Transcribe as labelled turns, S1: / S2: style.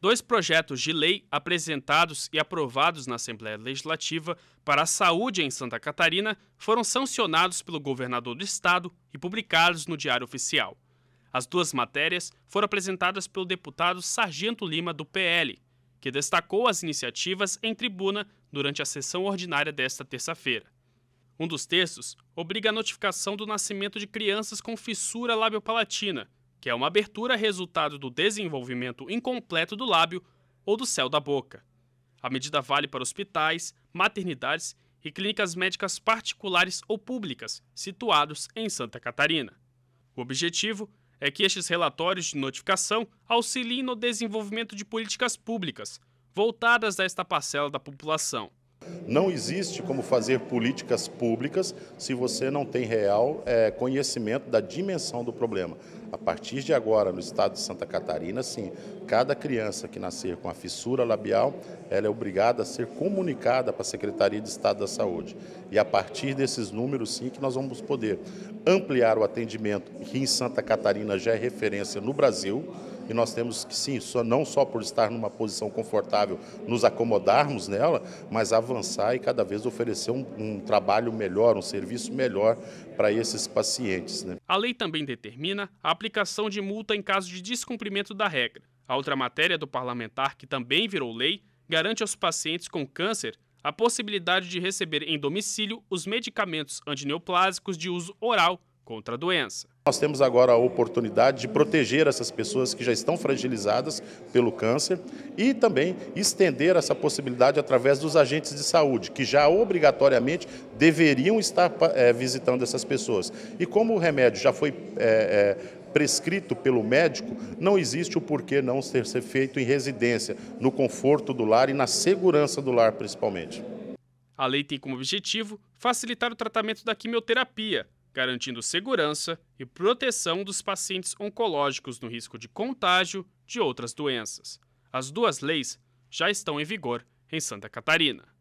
S1: dois projetos de lei apresentados e aprovados na Assembleia Legislativa para a saúde em Santa Catarina foram sancionados pelo governador do estado e publicados no Diário Oficial. As duas matérias foram apresentadas pelo deputado Sargento Lima, do PL, que destacou as iniciativas em tribuna durante a sessão ordinária desta terça-feira. Um dos textos obriga a notificação do nascimento de crianças com fissura labiopalatina que é uma abertura resultado do desenvolvimento incompleto do lábio ou do céu da boca. A medida vale para hospitais, maternidades e clínicas médicas particulares ou públicas situados em Santa Catarina. O objetivo é que estes relatórios de notificação auxiliem no desenvolvimento de políticas públicas voltadas a esta parcela da população,
S2: não existe como fazer políticas públicas se você não tem real é, conhecimento da dimensão do problema. A partir de agora, no estado de Santa Catarina, sim, cada criança que nascer com a fissura labial, ela é obrigada a ser comunicada para a Secretaria de Estado da Saúde. E a partir desses números, sim, que nós vamos poder ampliar o atendimento, que em Santa Catarina já é referência no Brasil, e nós temos que sim, só, não só por estar numa posição confortável, nos acomodarmos nela, mas avançar e cada vez oferecer um, um trabalho melhor, um serviço melhor para esses pacientes. Né?
S1: A lei também determina a aplicação de multa em caso de descumprimento da regra. A outra matéria do parlamentar, que também virou lei, garante aos pacientes com câncer a possibilidade de receber em domicílio os medicamentos antineoplásicos de uso oral contra a doença.
S2: Nós temos agora a oportunidade de proteger essas pessoas que já estão fragilizadas pelo câncer e também estender essa possibilidade através dos agentes de saúde, que já obrigatoriamente deveriam estar é, visitando essas pessoas. E como o remédio já foi é, é, prescrito pelo médico, não existe o porquê não ser, ser feito em residência, no conforto do lar e na segurança do lar, principalmente.
S1: A lei tem como objetivo facilitar o tratamento da quimioterapia, garantindo segurança e proteção dos pacientes oncológicos no risco de contágio de outras doenças. As duas leis já estão em vigor em Santa Catarina.